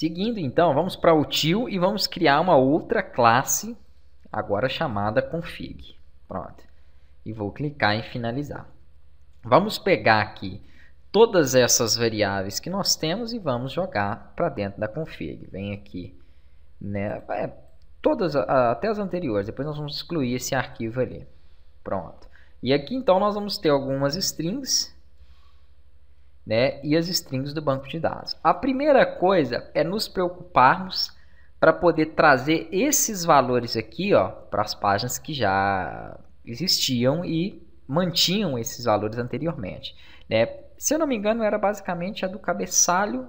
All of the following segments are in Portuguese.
Seguindo então, vamos para o tio e vamos criar uma outra classe, agora chamada config. Pronto. E vou clicar em finalizar. Vamos pegar aqui todas essas variáveis que nós temos e vamos jogar para dentro da config. Vem aqui, né? É, todas, até as anteriores, depois nós vamos excluir esse arquivo ali. Pronto. E aqui então nós vamos ter algumas strings né, e as strings do banco de dados. A primeira coisa é nos preocuparmos para poder trazer esses valores aqui para as páginas que já existiam e mantinham esses valores anteriormente. Né? Se eu não me engano, era basicamente a do cabeçalho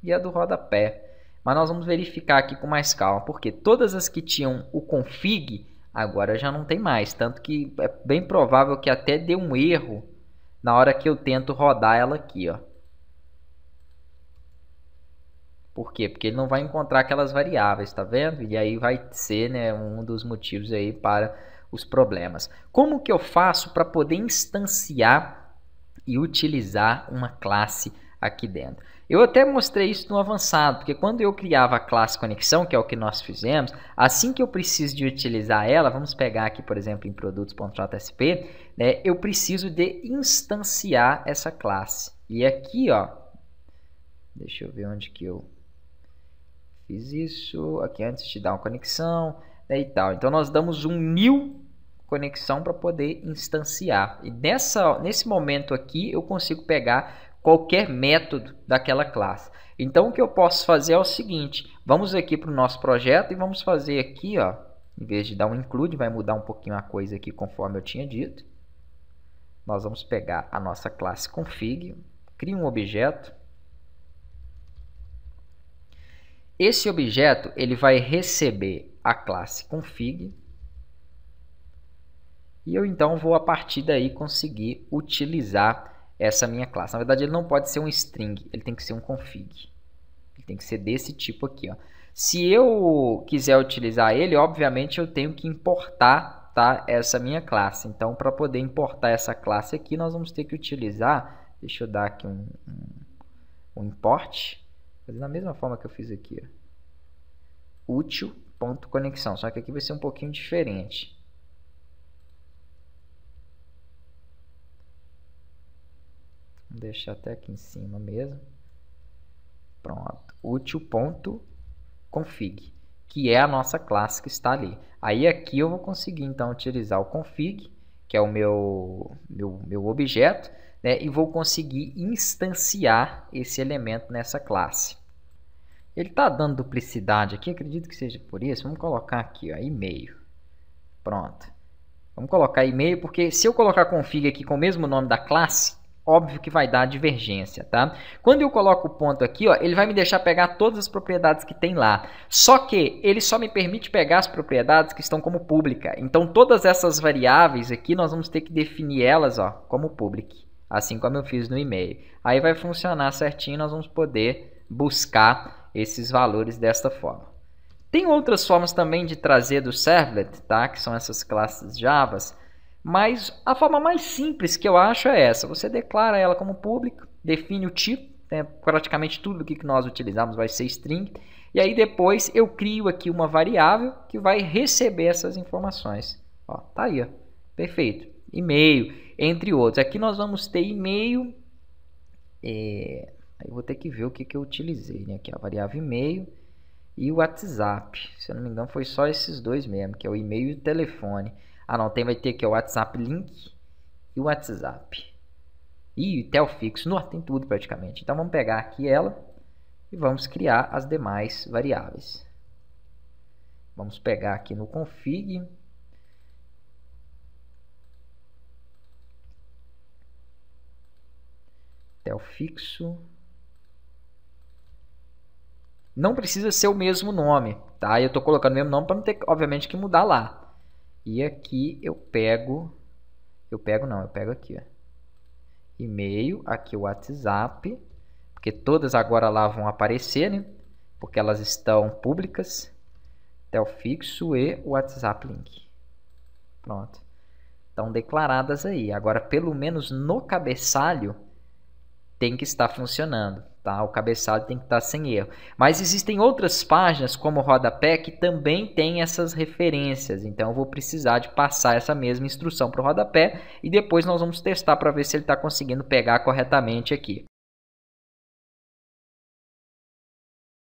e a do rodapé. Mas nós vamos verificar aqui com mais calma, porque todas as que tinham o config agora já não tem mais. Tanto que é bem provável que até dê um erro na hora que eu tento rodar ela aqui, ó. Por quê? Porque ele não vai encontrar aquelas variáveis, tá vendo? E aí vai ser né, um dos motivos aí para os problemas. Como que eu faço para poder instanciar e utilizar uma classe aqui dentro. Eu até mostrei isso no avançado, porque quando eu criava a classe conexão, que é o que nós fizemos, assim que eu preciso de utilizar ela, vamos pegar aqui, por exemplo, em produtos.jsp, né, eu preciso de instanciar essa classe. E aqui, ó, deixa eu ver onde que eu fiz isso, aqui antes de dar uma conexão né, e tal. Então, nós damos um new conexão para poder instanciar. E nessa, nesse momento aqui, eu consigo pegar qualquer método daquela classe. Então o que eu posso fazer é o seguinte, vamos aqui para o nosso projeto e vamos fazer aqui, ó, em vez de dar um include, vai mudar um pouquinho a coisa aqui conforme eu tinha dito. Nós vamos pegar a nossa classe config, cria um objeto. Esse objeto ele vai receber a classe config e eu então vou a partir daí conseguir utilizar essa minha classe. Na verdade, ele não pode ser um string, ele tem que ser um config. Ele tem que ser desse tipo aqui, ó. Se eu quiser utilizar ele, obviamente eu tenho que importar tá, essa minha classe. Então, para poder importar essa classe aqui, nós vamos ter que utilizar... Deixa eu dar aqui um, um, um import. Fazer da mesma forma que eu fiz aqui. Útil.conexão. Só que aqui vai ser um pouquinho diferente. Vou deixar até aqui em cima mesmo. Pronto. Útil.config, que é a nossa classe que está ali. Aí aqui eu vou conseguir então utilizar o config, que é o meu, meu, meu objeto, né? e vou conseguir instanciar esse elemento nessa classe. Ele está dando duplicidade aqui, acredito que seja por isso. Vamos colocar aqui, e-mail. Pronto. Vamos colocar e-mail, porque se eu colocar config aqui com o mesmo nome da classe, óbvio que vai dar divergência, tá? Quando eu coloco o ponto aqui, ó, ele vai me deixar pegar todas as propriedades que tem lá. Só que ele só me permite pegar as propriedades que estão como pública. Então todas essas variáveis aqui nós vamos ter que definir elas, ó, como public, assim como eu fiz no e-mail. Aí vai funcionar certinho, nós vamos poder buscar esses valores desta forma. Tem outras formas também de trazer do servlet, tá? Que são essas classes javas mas a forma mais simples que eu acho é essa: você declara ela como pública, define o tipo, né? praticamente tudo que nós utilizamos vai ser string, e aí depois eu crio aqui uma variável que vai receber essas informações. Ó, tá aí, ó. perfeito. E-mail, entre outros. Aqui nós vamos ter e-mail. É... Eu vou ter que ver o que, que eu utilizei, né? Aqui a variável e-mail e o WhatsApp. Se eu não me engano, foi só esses dois mesmo, que é o e-mail e o telefone. Ah, não, tem vai ter aqui o WhatsApp Link e o WhatsApp. E tel fixo, não tem tudo praticamente. Então vamos pegar aqui ela e vamos criar as demais variáveis. Vamos pegar aqui no config tel fixo. Não precisa ser o mesmo nome, tá? Eu estou colocando o mesmo nome para não ter, obviamente, que mudar lá. E aqui eu pego, eu pego não, eu pego aqui, ó. E-mail, aqui o WhatsApp, porque todas agora lá vão aparecer, né? Porque elas estão públicas. Tel fixo e o WhatsApp link. Pronto. Estão declaradas aí. Agora, pelo menos no cabeçalho, tem que estar funcionando. Tá? O cabeçalho tem que estar tá sem erro. Mas existem outras páginas, como o rodapé, que também tem essas referências. Então, eu vou precisar de passar essa mesma instrução para o rodapé e depois nós vamos testar para ver se ele está conseguindo pegar corretamente aqui.